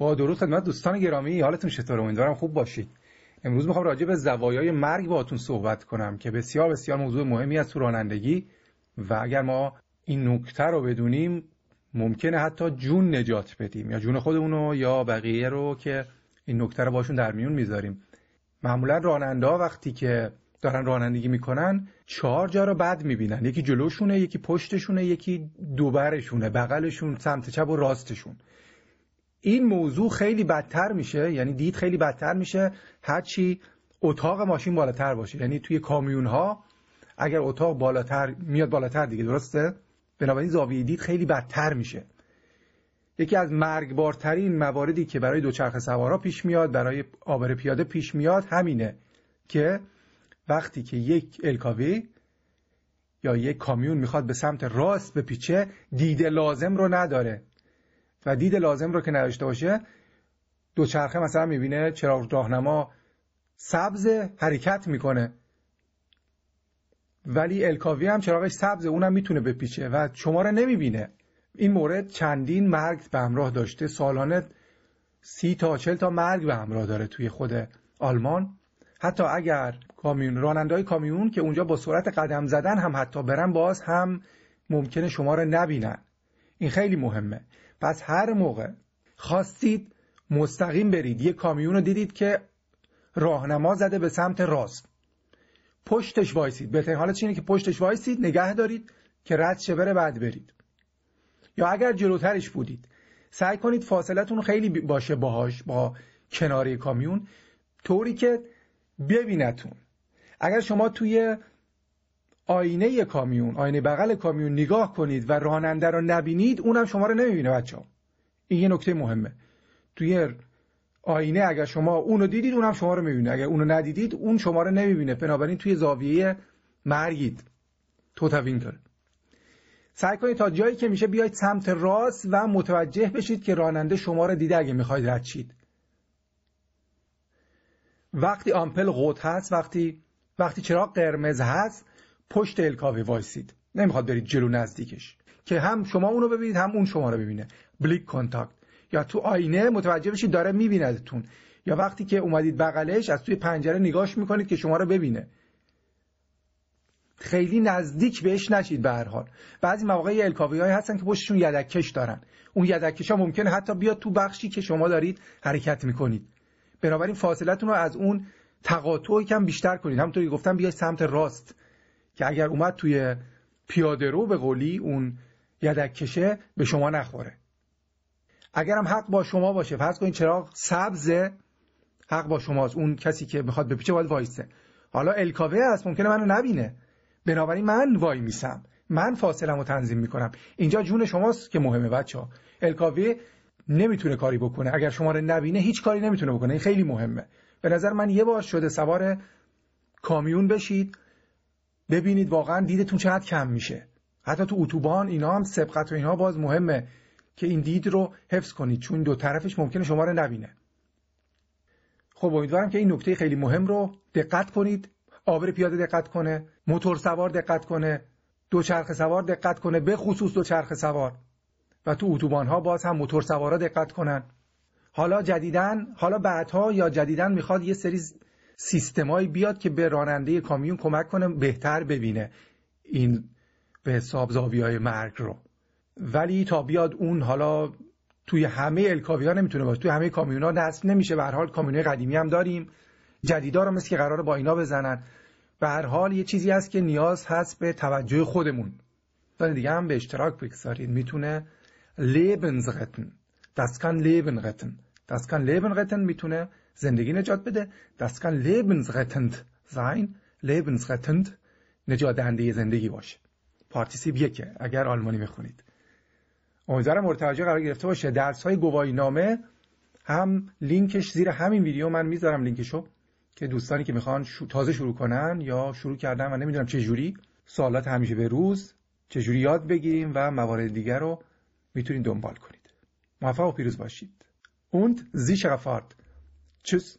با درود خدمت دوستان گرامی حالتون چطور امیدوارم خوب باشید امروز میخوام راجع به زوایای مرگ باهاتون صحبت کنم که بسیار بسیار موضوع مهمی از تو رانندگی و اگر ما این نکته رو بدونیم ممکنه حتی جون نجات بدیم یا جون خودمون رو یا بقیه رو که این نکته رو باشون در میون میذاریم معمولا راننده ها وقتی که دارن رانندگی میکنن چهار جا رو بد میبینن یکی جلوشونه یکی پشتشونه یکی دوبرشونه بغلشون سمت چپ و راستشون این موضوع خیلی بدتر میشه یعنی دید خیلی بدتر میشه هرچی اتاق ماشین بالاتر باشه یعنی توی کامیون ها اگر اتاق بالاتر میاد بالاتر دیگه درسته بنابراین زاویه دید خیلی بدتر میشه یکی از مرگبارترین مواردی که برای دوچرخه سوارا پیش میاد برای آبر پیاده پیش میاد همینه که وقتی که یک الکاوی یا یک کامیون میخواد به سمت راست بپیچه دید لازم رو نداره و دید لازم رو که نداشته باشه دوچرخه مثلا میبینه چراغ راهنما سبز حرکت میکنه ولی الکاوی هم چراغش سبز اونم میتونه بپیچه و شما رو نمیبینه این مورد چندین مرگ به همراه داشته سالانه سی تا چل تا مرگ به همراه داره توی خود آلمان حتی اگر کامیون راننده های کامیون که اونجا با سرعت قدم زدن هم حتی برن باز هم ممکنه شما رو نبینن این خیلی مهمه پس هر موقع خواستید مستقیم برید یه کامیون رو دیدید که راهنما زده به سمت راست پشتش وایسید بهترین حالت اینه که پشتش وایسید نگه دارید که رد شه بره بعد برید یا اگر جلوترش بودید سعی کنید فاصلتون خیلی باشه باهاش با کناری کامیون طوری که ببینتون اگر شما توی آینه کامیون آینه بغل کامیون نگاه کنید و راننده را نبینید اونم شما رو نمیبینه بچه ها. این یه نکته مهمه توی آینه اگر شما اونو دیدید اونم شما رو میبینه اگر اونو ندیدید اون شما رو نمیبینه بنابراین توی زاویه مرگید توین کرد سعی کنید تا جایی که میشه بیاید سمت راست و متوجه بشید که راننده شما رو دیده اگه میخواید رد شید وقتی آمپل قوت هست وقتی وقتی چراغ قرمز هست پشت الکاوی وایسید نمیخواد برید جلو نزدیکش که هم شما اونو ببینید هم اون شما رو ببینه بلیک کانتاکت یا تو آینه متوجه بشید داره میبیندتون یا وقتی که اومدید بغلش از توی پنجره نگاش میکنید که شما رو ببینه خیلی نزدیک بهش نشید به هر حال بعضی مواقع الکاوی های هستن که پشتشون یدکش دارن اون یدکش ها ممکنه حتی بیاد تو بخشی که شما دارید حرکت میکنید بنابراین فاصلتون رو از اون تقاطع کم بیشتر کنید همونطوری گفتم بیاید سمت راست که اگر اومد توی پیاده رو به قولی اون یدک کشه به شما نخوره اگر هم حق با شما باشه فرض کنید چراغ سبز حق با شماست اون کسی که میخواد به پیچه باید وایسه حالا الکاوه هست ممکنه منو نبینه بنابراین من وای میسم من فاصلم رو تنظیم میکنم اینجا جون شماست که مهمه بچه ها الکاوه نمیتونه کاری بکنه اگر شما رو نبینه هیچ کاری نمیتونه بکنه این خیلی مهمه به نظر من یه بار شده سوار کامیون بشید ببینید واقعا دیدتون چقدر کم میشه حتی تو اتوبان اینا هم سبقت و اینا باز مهمه که این دید رو حفظ کنید چون دو طرفش ممکنه شما رو نبینه خب امیدوارم که این نکته خیلی مهم رو دقت کنید آبر پیاده دقت کنه موتور سوار دقت کنه چرخ سوار دقت کنه به خصوص چرخ سوار و تو اتوبان ها باز هم موتور سوارا دقت کنن حالا جدیدن حالا بعدها یا جدیدن میخواد یه سری سیستمایی بیاد که به راننده کامیون کمک کنه بهتر ببینه این به حساب زاویه مرگ رو ولی تا بیاد اون حالا توی همه الکاوی ها نمیتونه باشه توی همه کامیون ها نصب نمیشه به هر حال کامیون قدیمی هم داریم جدیدا رو مثل که قرار با اینا بزنن به هر حال یه چیزی هست که نیاز هست به توجه خودمون داره دیگه هم به اشتراک بگذارید میتونه لیبن دستکن لبنغتن دستکن لبنغتن میتونه زندگی نجات بده لیبنز غتند lebensrettend sein غتند نجات دهنده زندگی باشه پارتیسیب یکه اگر آلمانی میخونید امیدوارم مورد قرار گرفته باشه درس های گواهی نامه هم لینکش زیر همین ویدیو من میذارم لینکشو که دوستانی که میخوان تازه شروع کنن یا شروع کردن و نمیدونم چه جوری سوالات همیشه به روز چه جوری یاد بگیریم و موارد دیگر رو میتونید دنبال کنید موفق و پیروز باشید und زیش Tschüss.